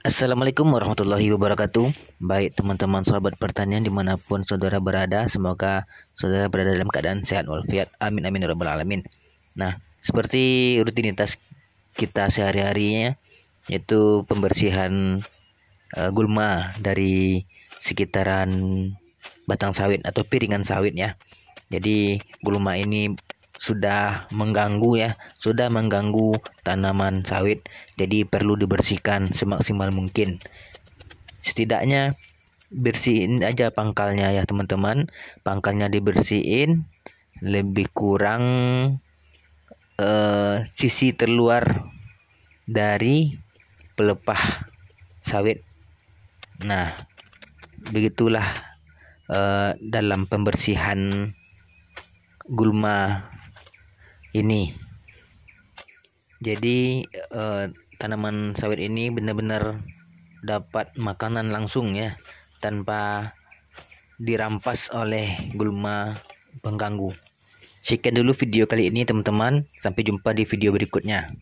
Assalamualaikum warahmatullahi wabarakatuh Baik teman-teman sahabat pertanian dimanapun saudara berada Semoga saudara berada dalam keadaan sehat walafiat Amin amin ya rabbal alamin Nah seperti rutinitas kita sehari-harinya Yaitu pembersihan uh, gulma dari sekitaran batang sawit atau piringan sawit ya Jadi gulma ini sudah mengganggu ya, sudah mengganggu tanaman sawit. Jadi perlu dibersihkan semaksimal mungkin. Setidaknya bersihin aja pangkalnya ya teman-teman. Pangkalnya dibersihin lebih kurang eh, sisi terluar dari pelepah sawit. Nah, begitulah eh, dalam pembersihan gulma ini jadi eh, tanaman sawit ini benar-benar dapat makanan langsung ya tanpa dirampas oleh gulma pengganggu sekian dulu video kali ini teman-teman sampai jumpa di video berikutnya